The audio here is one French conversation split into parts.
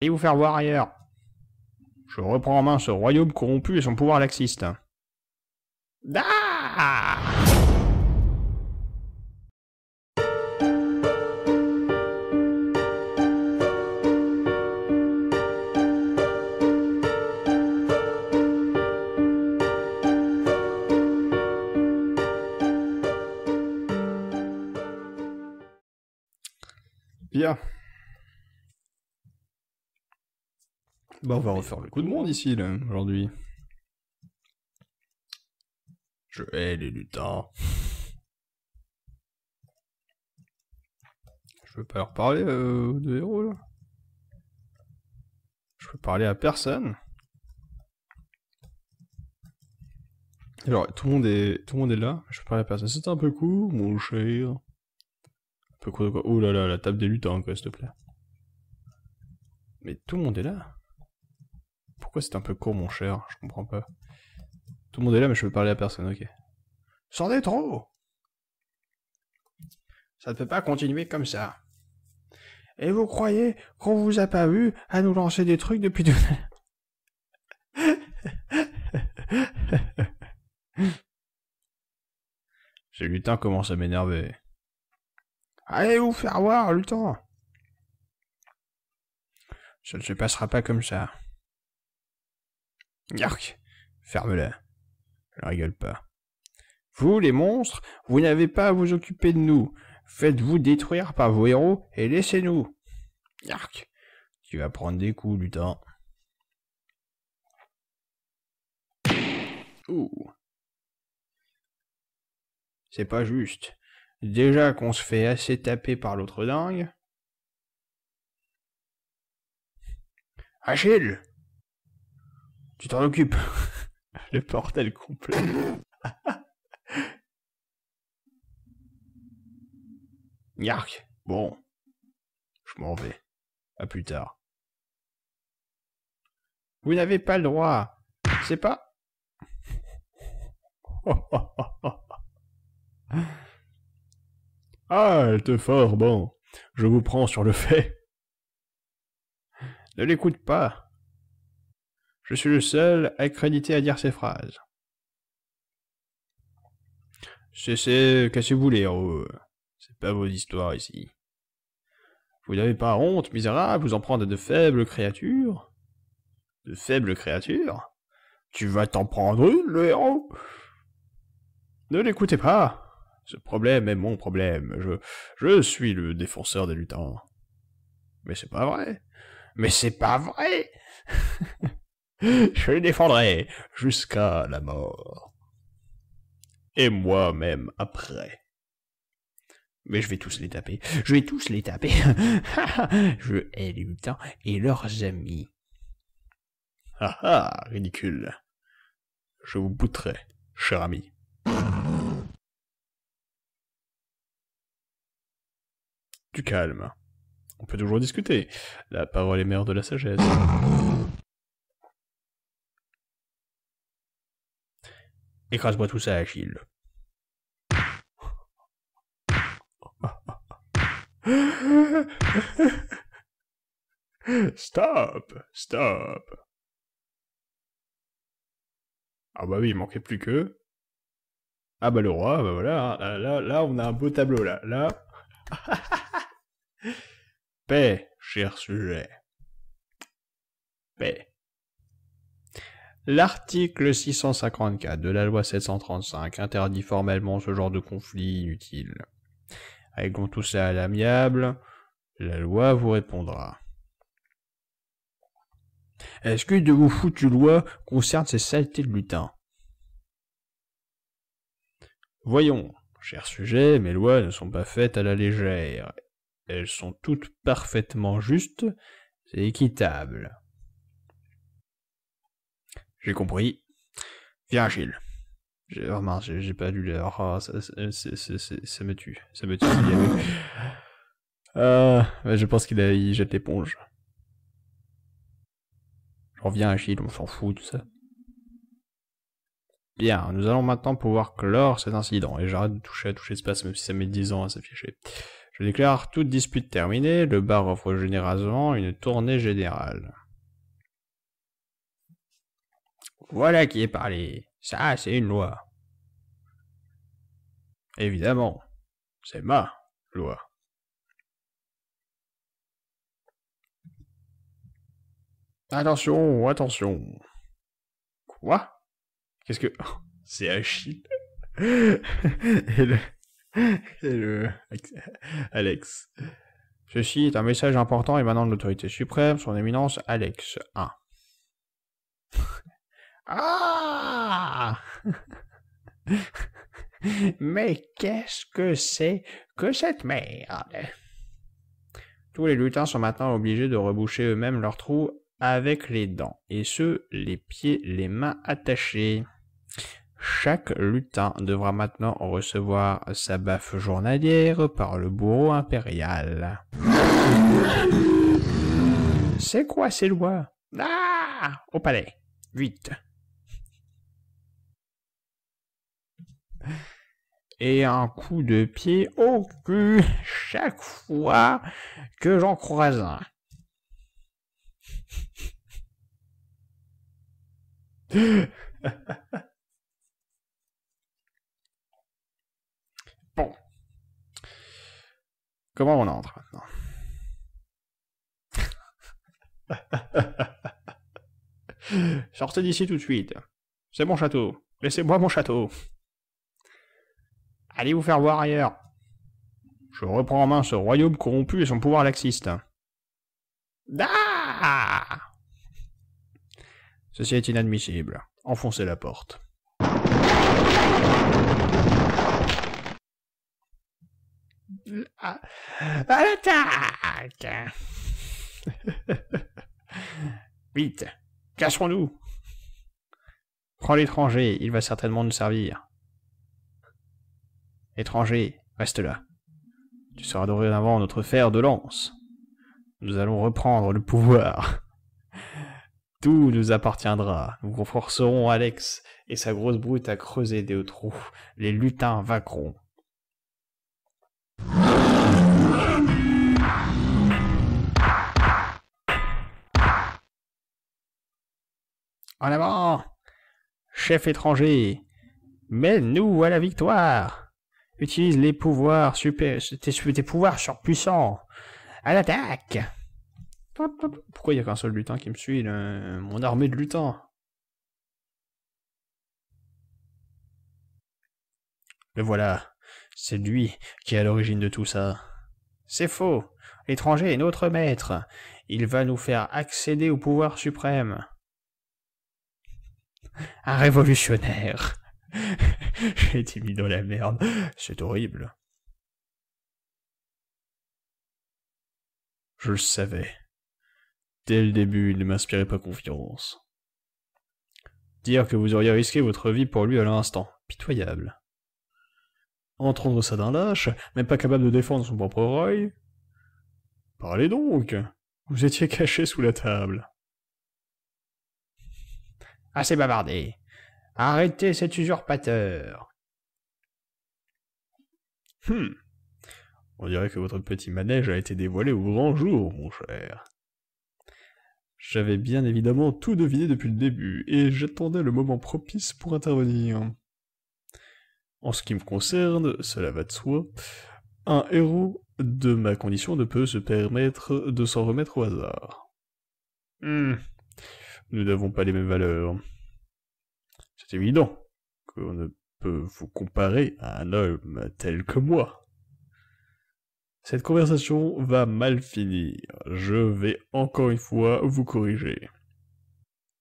Allez vous faire voir ailleurs. Je reprends en main ce royaume corrompu et son pouvoir laxiste. Bien. Bah, on va refaire le coup de monde ici, là, aujourd'hui. Je hais les lutins. Je veux pas leur parler euh, de héros, là. Je peux parler à personne. Alors, tout le monde est, tout le monde est là. Je peux parler à personne. C'est un peu cool, mon cher. Un peu cool de quoi Oh là là, la table des lutins, quoi, s'il te plaît. Mais tout le monde est là. Pourquoi c'est un peu court, mon cher Je comprends pas. Tout le monde est là, mais je veux parler à personne, ok. S'en est trop Ça ne peut pas continuer comme ça. Et vous croyez qu'on vous a pas vu à nous lancer des trucs depuis tout Ce lutin commence à m'énerver. Allez vous faire voir, lutin Ça ne se passera pas comme ça. Yark Ferme-la. Je rigole pas. Vous, les monstres, vous n'avez pas à vous occuper de nous. Faites-vous détruire par vos héros et laissez-nous. Yark Tu vas prendre des coups, lutin. Ouh. C'est pas juste. Déjà qu'on se fait assez taper par l'autre dingue. Achille tu t'en occupes. le portail complet. Yark, bon. Je m'en vais. À plus tard. Vous n'avez pas le droit. C'est pas. ah, elle te fort, bon. Je vous prends sur le fait. Ne l'écoute pas. Je suis le seul accrédité à dire ces phrases. Cessez, cassez-vous les héros. C'est pas vos histoires ici. Vous n'avez pas honte, misérable, vous en prendre de faibles créatures De faibles créatures Tu vas t'en prendre une, le héros Ne l'écoutez pas Ce problème est mon problème. Je, je suis le défenseur des lutins. Mais c'est pas vrai Mais c'est pas vrai Je les défendrai jusqu'à la mort. Et moi-même après. Mais je vais tous les taper. Je vais tous les taper. je hais les mutants et leurs amis. Ah ah, ridicule. Je vous bouterai, cher ami. Du calme. On peut toujours discuter. La parole est mère de la sagesse. Écrase-moi tout ça, Achille. Stop, stop. Ah bah oui, il manquait plus que. Ah bah le roi, bah voilà, hein. là, là, là on a un beau tableau là, là. Paix, cher sujet. Paix. L'article 654 de la loi 735 interdit formellement ce genre de conflit inutile. Réglons tout ça à l'amiable, la loi vous répondra. Est-ce que de vos foutues lois concerne ces saletés de lutins Voyons, cher sujet, mes lois ne sont pas faites à la légère. Elles sont toutes parfaitement justes et équitables. J'ai compris. Viens, Gilles. J'ai remarqué, j'ai pas lu l'heure. Oh, ça, me tue. Ça me tue. Euh, je pense qu'il a, il jette l'éponge. Je viens on s'en fout, tout ça. Bien, nous allons maintenant pouvoir clore cet incident, et j'arrête de toucher à toucher espace, même si ça met 10 ans à s'afficher. Je déclare toute dispute terminée, le bar offre généralement une tournée générale. Voilà qui est parlé. Ça, c'est une loi. Évidemment, c'est ma loi. Attention, attention. Quoi Qu'est-ce que... c'est Achille. Et le... le... Alex. Ceci est un message important émanant de l'autorité suprême, son éminence Alex 1. Ah Mais qu'est-ce que c'est que cette merde Tous les lutins sont maintenant obligés de reboucher eux-mêmes leurs trous avec les dents, et ce, les pieds, les mains attachés. Chaque lutin devra maintenant recevoir sa baffe journalière par le bourreau impérial. C'est quoi ces lois Ah Au palais Vite et un coup de pied au cul chaque fois que j'en croise un. bon. Comment on entre maintenant Sortez d'ici tout de suite. C'est mon château. Laissez-moi mon château. Allez vous faire voir ailleurs. Je reprends en main ce royaume corrompu et son pouvoir laxiste. Ah Ceci est inadmissible. Enfoncez la porte. Ah, Vite Casserons-nous Prends l'étranger, il va certainement nous servir. Étranger, reste là. Tu seras dorénavant notre fer de lance. Nous allons reprendre le pouvoir. Tout nous appartiendra. Nous renforcerons Alex et sa grosse brute à creuser des trous. Les lutins vaqueront. »« En avant Chef étranger, mène-nous à la victoire Utilise les pouvoirs super, tes, pouvoirs surpuissants. À l'attaque! Pourquoi il n'y a qu'un seul lutin qui me suit Mon armée de lutins Le voilà. C'est lui qui est à l'origine de tout ça. C'est faux. L'étranger est notre maître. Il va nous faire accéder au pouvoir suprême. Un révolutionnaire. J'ai été mis dans la merde. C'est horrible. Je le savais. Dès le début, il ne m'inspirait pas confiance. Dire que vous auriez risqué votre vie pour lui à l'instant. Pitoyable. Entendre ça d'un lâche, même pas capable de défendre son propre oreille. Parlez donc Vous étiez caché sous la table. Assez bavardé. Arrêtez cet usurpateur. Hum. On dirait que votre petit manège a été dévoilé au grand jour, mon cher. J'avais bien évidemment tout deviné depuis le début, et j'attendais le moment propice pour intervenir. En ce qui me concerne, cela va de soi, un héros de ma condition ne peut se permettre de s'en remettre au hasard. Hum. Nous n'avons pas les mêmes valeurs c'est évident qu'on ne peut vous comparer à un homme tel que moi. Cette conversation va mal finir. Je vais encore une fois vous corriger.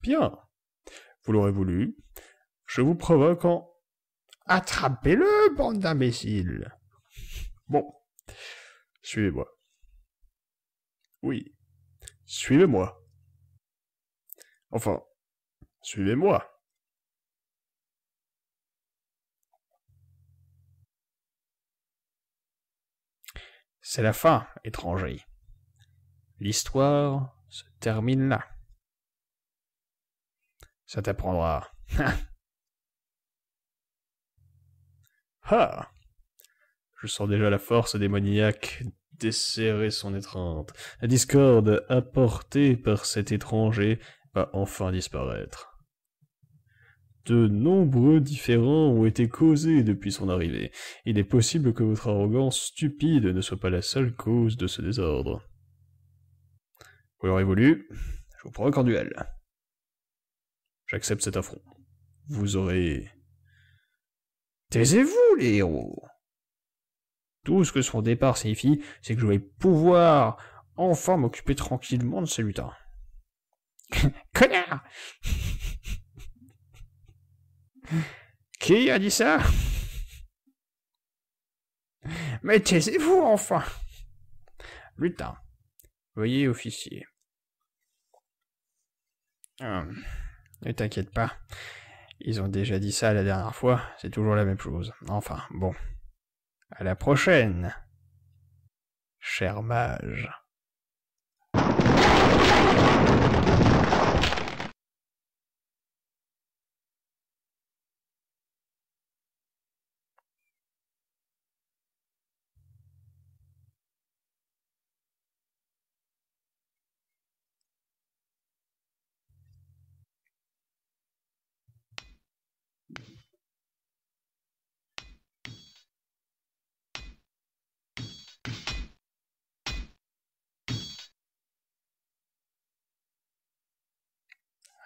Bien. Vous l'aurez voulu. Je vous provoque en... Attrapez-le, bande d'imbéciles Bon. Suivez-moi. Oui. Suivez-moi. Enfin, suivez-moi. C'est la fin, étranger. L'histoire se termine là. Ça t'apprendra. ah Je sens déjà la force démoniaque desserrer son étreinte. La discorde apportée par cet étranger va enfin disparaître de nombreux différends ont été causés depuis son arrivée. Il est possible que votre arrogance stupide ne soit pas la seule cause de ce désordre. Vous l'aurez voulu. je vous prends en duel. J'accepte cet affront. Vous aurez... Taisez-vous, les héros Tout ce que son départ signifie, c'est que je vais pouvoir enfin m'occuper tranquillement de ce lutin. Connard qui a dit ça Mais taisez-vous enfin Lutin. Voyez, officier. Hum, ne t'inquiète pas. Ils ont déjà dit ça la dernière fois, c'est toujours la même chose. Enfin, bon. À la prochaine, cher mage.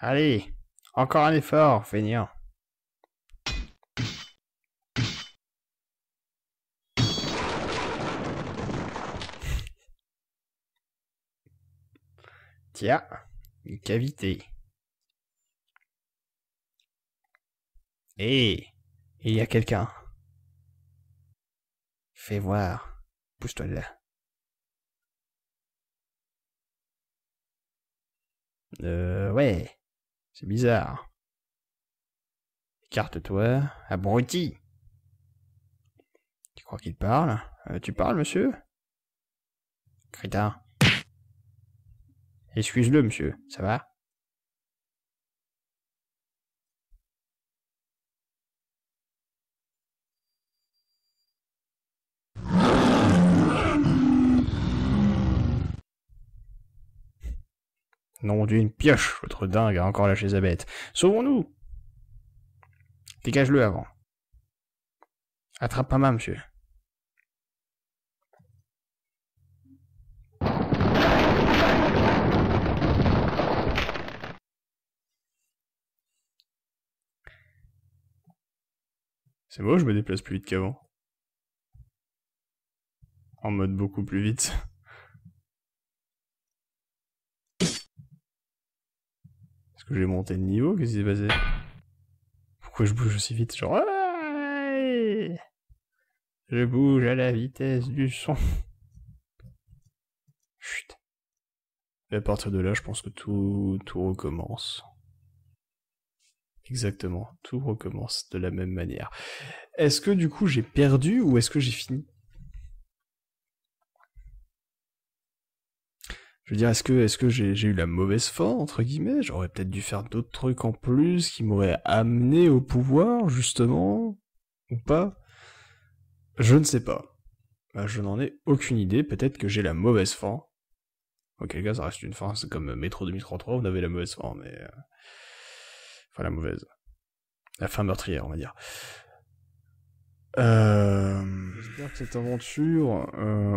Allez, encore un effort, feignant. Tiens, une cavité. Eh, il y a quelqu'un. Fais voir. Pousse-toi là. Euh, ouais. C'est bizarre. Écarte-toi, abruti. Ah tu crois qu'il parle euh, Tu parles, monsieur Crétin. Excuse-le, monsieur, ça va Nom d'une pioche, Votre dingue a encore lâché sa bête. Sauvons-nous Dégage-le avant. Attrape pas ma monsieur. C'est beau, je me déplace plus vite qu'avant. En mode beaucoup plus vite. j'ai monté de niveau Qu'est-ce qui s'est passé Pourquoi je bouge aussi vite Genre. Je bouge à la vitesse du son. Chut. Et à partir de là, je pense que tout, tout recommence. Exactement, tout recommence de la même manière. Est-ce que du coup j'ai perdu ou est-ce que j'ai fini Je veux dire, est-ce que, est-ce que j'ai, eu la mauvaise fin, entre guillemets J'aurais peut-être dû faire d'autres trucs en plus qui m'auraient amené au pouvoir, justement Ou pas Je ne sais pas. Bah, je n'en ai aucune idée, peut-être que j'ai la mauvaise Ok, Auquel cas, ça reste une fin, c'est comme euh, Métro 2033, on avait la mauvaise fin, mais... Euh, enfin, la mauvaise. La fin meurtrière, on va dire. Euh, J'espère que cette aventure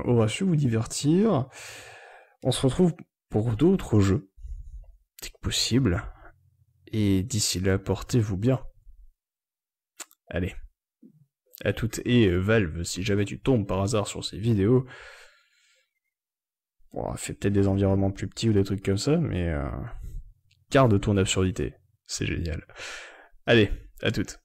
aura su vous divertir. On se retrouve pour d'autres jeux, dès que possible. Et d'ici là, portez-vous bien. Allez. À toutes et euh, Valve, si jamais tu tombes par hasard sur ces vidéos, bon, fais peut-être des environnements plus petits ou des trucs comme ça, mais quart euh, garde ton absurdité. C'est génial. Allez, à toutes.